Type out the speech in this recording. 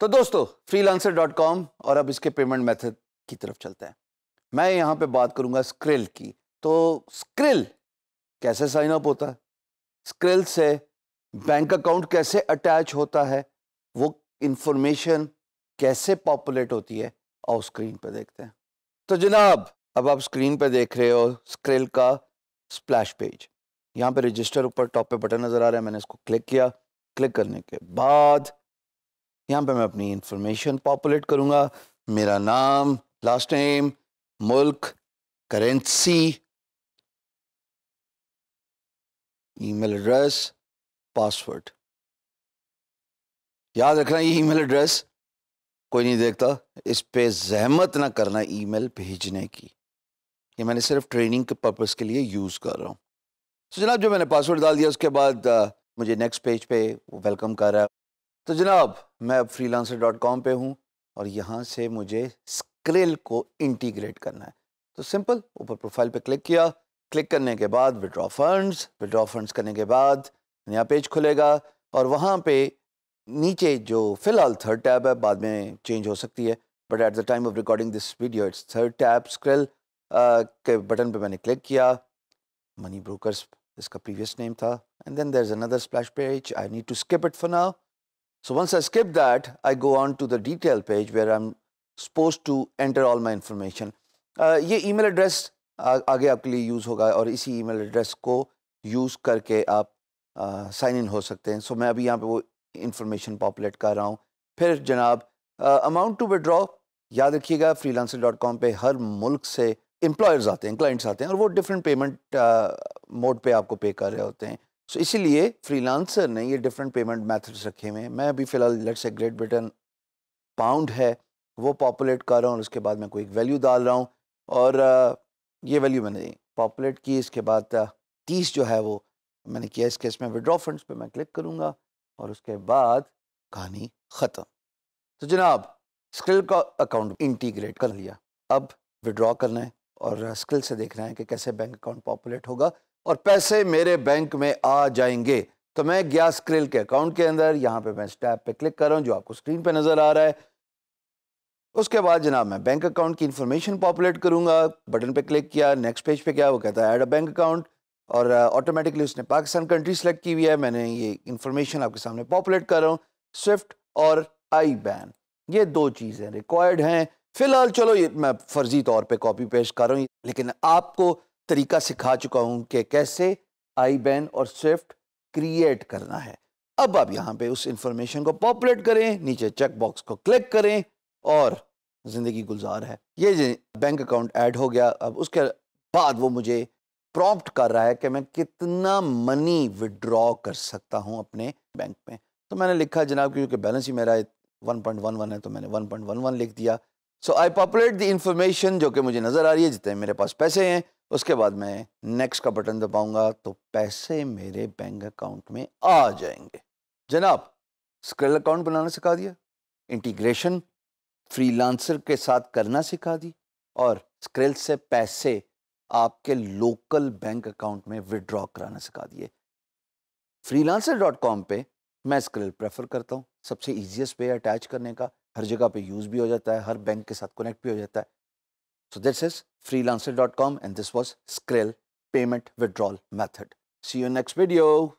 तो दोस्तों dot com और अब इसके पेमेंट मेथड की तरफ चलते हैं मैं यहाँ पे बात करूंगा स्क्रिल की तो स्क्रिल कैसे साइन अप होता है स्क्रिल से बैंक अकाउंट कैसे अटैच होता है वो इंफॉर्मेशन कैसे पॉपुलेट होती है और स्क्रीन पे देखते हैं तो जनाब अब आप स्क्रीन पे देख रहे हो स्क्रिल का स्प्लैश पेज यहाँ पे रजिस्टर ऊपर टॉप पे बटन नज़र आ रहा है मैंने इसको क्लिक किया क्लिक करने के बाद यहाँ पे मैं अपनी इंफॉर्मेशन पॉपुलेट करूँगा मेरा नाम लास्ट नेम मुल्क करेंसी ईमेल एड्रेस पासवर्ड याद रखना ये ईमेल एड्रेस कोई नहीं देखता इस पे जहमत ना करना ईमेल भेजने की ये मैंने सिर्फ ट्रेनिंग के पर्पज़ के लिए यूज़ कर रहा हूँ तो जनाब जो मैंने पासवर्ड डाल दिया उसके बाद आ, मुझे नेक्स्ट पेज पे वेलकम कर रहा है तो जनाब मैं अब लांसर डॉट कॉम पर हूँ और यहाँ से मुझे स्क्रिल को इंटीग्रेट करना है तो सिंपल ऊपर प्रोफाइल पे क्लिक किया क्लिक करने के बाद विड्रॉ फंड्स विड्रॉ फंड्स करने के बाद नया पेज खुलेगा और वहाँ पे नीचे जो फिलहाल थर्ड टैब है बाद में चेंज हो सकती है but at the time of recording this video it's third tab Skrill के बटन पे मैंने क्लिक किया मनी ब्रोकर्स इसका प्रीवियस नेम था and then there is another splash page I need to skip it for now So once I skip that, I go on to the detail page where I'm supposed to enter all my information. ये Uh, email address address आगे आपके लिए use होगा और इसी email address को use करके आप uh, sign in हो सकते हैं so, मैं अभी यहाँ पर वो information populate कर रहा हूँ फिर जनाब uh, amount to withdraw याद रखिएगा फ्री लांसर डॉट कॉम पर हर मुल्क से एम्प्लॉयर्स आते हैं क्लाइंट्स आते हैं और वो डिफरेंट पेमेंट मोड पे आपको पे कर रहे होते हैं सो so, इसीलिए फ्रीलांसर ने ये डिफरेंट पेमेंट मेथड्स रखे हुए हैं मैं अभी फ़िलहाल let's say great Britain pound है वो पॉपुलेट कर रहा हूँ और उसके बाद मैं कोई वैल्यू डाल रहा हूँ और ये वैल्यू मैंने पॉपुलेट की इसके बाद तीस जो है वो मैंने किया इसके इसमें विड्रॉ फंड्स पे मैं क्लिक करूँगा और उसके बाद कहानी ख़त्म तो जनाब स्किल का अकाउंट इंटीग्रेट कर लिया अब विड्रॉ करना है और स्किल से देख रहे हैं कि कैसे बैंक अकाउंट पॉपुलेट होगा और पैसे मेरे बैंक में आ जाएंगे तो मैं गया क्रिल के अकाउंट के अंदर यहाँ पे मैं स्टैप पे क्लिक कर रहा हूँ जो आपको स्क्रीन पे नज़र आ रहा है उसके बाद जनाब मैं बैंक अकाउंट की इन्फॉर्मेशन पॉपुलेट करूँगा बटन पे क्लिक किया नेक्स्ट पेज पे क्या वो कहता है ऐड अ बैंक अकाउंट और ऑटोमेटिकली उसने पाकिस्तान कंट्री सेलेक्ट की हुई है मैंने ये इन्फॉर्मेशन आपके सामने पॉपुलेट कर रहा हूँ स्विफ्ट और आई बैन ये दो चीज़ें रिक्वायर्ड हैं फिलहाल चलो ये मैं फर्जी तौर पे कॉपी पेश कर रहा हूँ लेकिन आपको तरीका सिखा चुका हूं कि कैसे आई बैन और स्विफ्ट क्रिएट करना है अब आप यहाँ पे उस इंफॉर्मेशन को पॉपुलेट करें नीचे चेक बॉक्स को क्लिक करें और ज़िंदगी गुजार है ये बैंक अकाउंट ऐड हो गया अब उसके बाद वो मुझे प्रॉम्प्ट कर रहा है कि मैं कितना मनी विड्रॉ कर सकता हूँ अपने बैंक में तो मैंने लिखा जनाब क्योंकि बैलेंस ही मेरा 1.11 है तो मैंने 1.11 लिख दिया so I populate the information जो कि मुझे नज़र आ रही है जितने मेरे पास पैसे हैं उसके बाद मैं नेक्स्ट का बटन दबाऊंगा तो पैसे मेरे बैंक अकाउंट में आ जाएंगे जनाब स्क्रिल अकाउंट बनाना सिखा दिया इंटीग्रेशन फ्रीलांसर के साथ करना सिखा दी और स्क्रिल से पैसे आपके लोकल बैंक अकाउंट में विड्रॉ कराना सिखा दिए फ्रीलांसर डॉट कॉम पर मैं स्क्रिल प्रेफर करता हूँ सबसे ईजिएस्ट पे अटैच करने का हर जगह पे यूज़ भी हो जाता है हर बैंक के साथ कनेक्ट भी हो जाता है So this is freelancer.com and this was Skrill payment withdrawal method. See you next video.